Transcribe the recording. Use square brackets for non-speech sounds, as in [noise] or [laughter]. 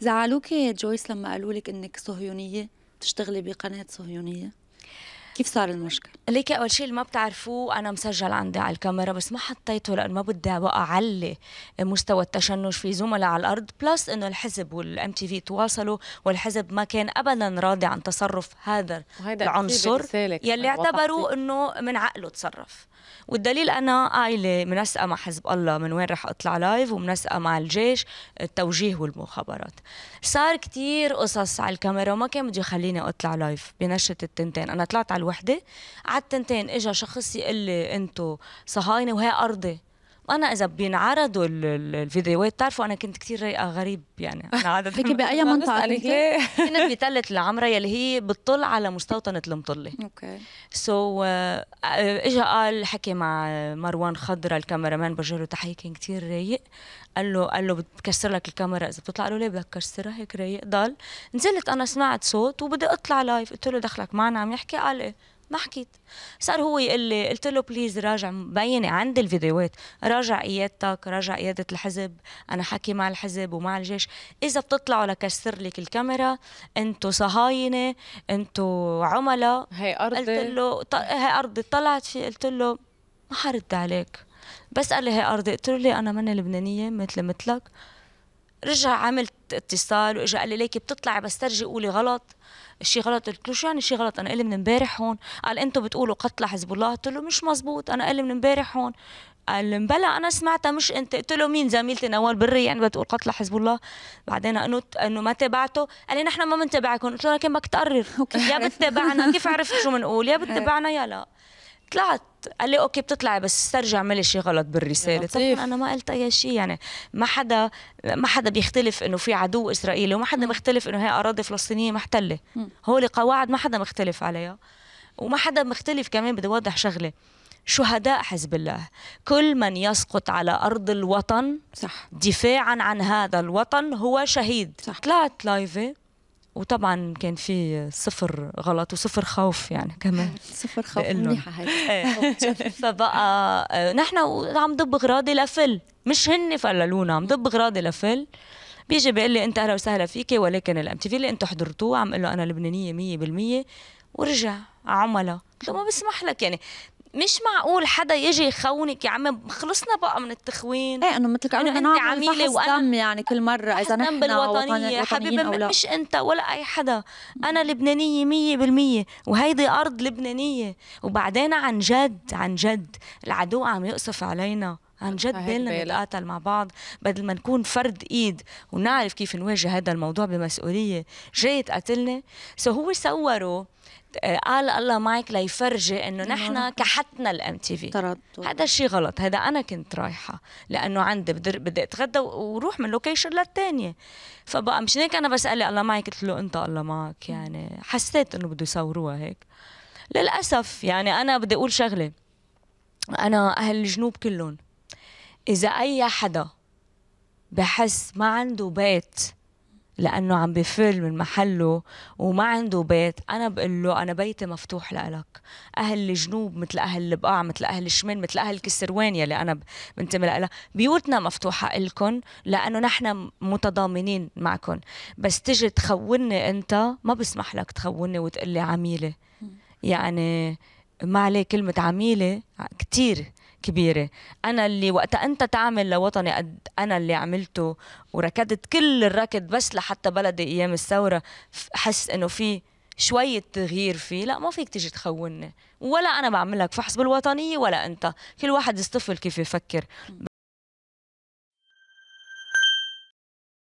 زعلوك جويس لما قالوا لك انك صهيونيه تشتغلي بقناه صهيونيه كيف صار المشكل؟ ليكي اول شيء اللي ما بتعرفوه انا مسجل عندي على الكاميرا بس ما حطيته لانه ما بدي بقى اعلي مستوى التشنج في زملاء على الارض بلس انه الحزب والام تي في تواصلوا والحزب ما كان ابدا راضي عن تصرف هذا العنصر يلي اعتبروا انه من عقله تصرف والدليل انا عائله منسقه مع حزب الله من وين رح اطلع لايف ومنسقه مع الجيش التوجيه والمخابرات صار كتير قصص على الكاميرا وما كان بده يخليني اطلع لايف بنشره التنتين انا طلعت على الوحده على التنتين اجى شخص يقول لي انتم صهاينه وهي ارضي وانا اذا بينعرضوا الفيديوهات بتعرفوا انا كنت كثير رايقه غريب يعني انا [laughs] عاده لكن باي منطقه كنت؟ كنت بثالث العمرة يلي هي بتطل على مستوطنه المطله اوكي سو آه، اجى قال حكي مع مروان خضرة الكاميرامان برجع له تحيه كان كثير رايق قال له قال له بتكسر لك الكاميرا اذا بتطلع له ليه بدك تكسرها هيك رايق ضل نزلت انا سمعت صوت وبدي اطلع لايف قلت له دخلك معنا عم يحكي قال ايه ما حكيت صار هو يقول لي قلت له بليز راجع مبينه عندي الفيديوهات راجع قيادتك راجع قياده الحزب انا حكي مع الحزب ومع الجيش اذا بتطلعوا لكسر لك الكاميرا انتوا صهاينه انتوا عملاء هي ارضي قلت له هي ارضي طلعت فيه قلت له ما حرد عليك بس قال لي هي ارضي قلت له لي انا ماني لبنانيه مثل مثلك رجع عملت اتصال واجا قال لي ليك بتطلعي بس ترجي قولي غلط الشيء غلط قلت له شو يعني شيء غلط انا قلي من امبارح هون قال انتم بتقولوا قتل حزب الله قلت له مش مزبوط انا قلي من امبارح هون قال بلا انا سمعتها مش انت قلت له مين زميلتي نوال بري يعني بتقول قتل حزب الله بعدين انه انه ما تابعته قال لي نحن ما بنتابعكم قلت له لكن بدك تقرر [laughs] يا بتتابعنا كيف عرفت شو بنقول يا بتتابعنا يا لا طلعت قال لي اوكي بتطلعي بس استرجع اعملي شيء غلط بالرساله طبعا انا ما قلت اي شيء يعني ما حدا ما حدا بيختلف انه في عدو اسرائيلي وما حدا مختلف انه هي اراضي فلسطينيه محتله هو قواعد ما حدا مختلف عليها وما حدا مختلف كمان بدي اوضح شغله شهداء حزب الله كل من يسقط على أرض الوطن صح. دفاعا عن هذا الوطن هو شهيد صح. طلعت لايفة وطبعا كان في صفر غلط وصفر خوف يعني كمان [laughs] صفر خوف منيحه هاي [laughs] فبقى آه، نحن عم ضب غراضي لفل مش هن فللونا عم ضب غراضي لفل بيجي بيقول لي انت اهلا وسهلا فيكي ولكن الام تي في اللي انتم حضرتوه عم قول له انا لبنانيه 100% ورجع عملاء ما بسمح لك يعني مش معقول حدا يجي يخونك يا عم خلصنا بقى من التخوين ايه انه مثل كانه انت عميله وانا دم يعني كل مره اذا نحن بالوطنيه حبيبي مش انت ولا اي حدا انا لبنانيه مية بالمية وهيدي ارض لبنانيه وبعدين عن جد عن جد العدو عم يقصف علينا عن جد بالنا نتقاتل مع بعض بدل ما نكون فرد ايد ونعرف كيف نواجه هذا الموضوع بمسؤوليه جاي تقاتلني سو هو صوره آه، قال الله معك ليفرجي انه نحن كحتنا الام تي في هذا الشيء غلط هذا انا كنت رايحه لانه عندي بدي اتغدى وروح من لوكيشن للثانيه فبقى مش هيك انا بسالي الله معك قلت له انت الله معك يعني حسيت انه بده يصوروها هيك للاسف يعني انا بدي اقول شغله انا اهل الجنوب كلهم إذا أي حدا بحس ما عنده بيت لأنه عم بفل من محله وما عنده بيت أنا بقول له أنا بيتي مفتوح لإلك أهل الجنوب مثل أهل البقاع مثل أهل الشمال مثل أهل كسروان يلي أنا بنتمي لإلها بيوتنا مفتوحة إلكم لأنه نحن متضامنين معكم بس تجي تخوني أنت ما بسمح لك تخوني وتقلي عميلة يعني ما عليه كلمة عميلة كتير كبيرة أنا اللي وقتها أنت تعمل لوطني قد أنا اللي عملته وركضت كل الركض بس لحتى بلدي أيام الثورة حس إنه في شوية تغيير فيه لا ما فيك تيجي تخوني ولا أنا بعمل لك فحص بالوطنية ولا أنت كل واحد يصطفل كيف يفكر